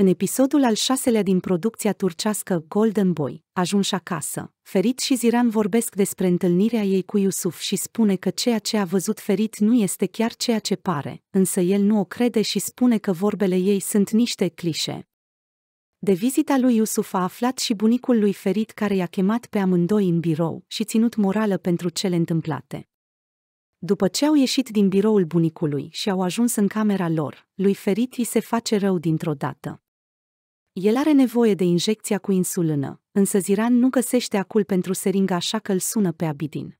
În episodul al șaselea din producția turcească Golden Boy, ajuns acasă, Ferit și Ziran vorbesc despre întâlnirea ei cu Iusuf și spune că ceea ce a văzut Ferit nu este chiar ceea ce pare, însă el nu o crede și spune că vorbele ei sunt niște clișe. De vizita lui Iusuf a aflat și bunicul lui Ferit care i-a chemat pe amândoi în birou și ținut morală pentru cele întâmplate. După ce au ieșit din biroul bunicului și au ajuns în camera lor, lui Ferit îi se face rău dintr-o dată. El are nevoie de injecția cu insulină, însă Ziran nu găsește acul pentru seringa așa că îl sună pe Abidin.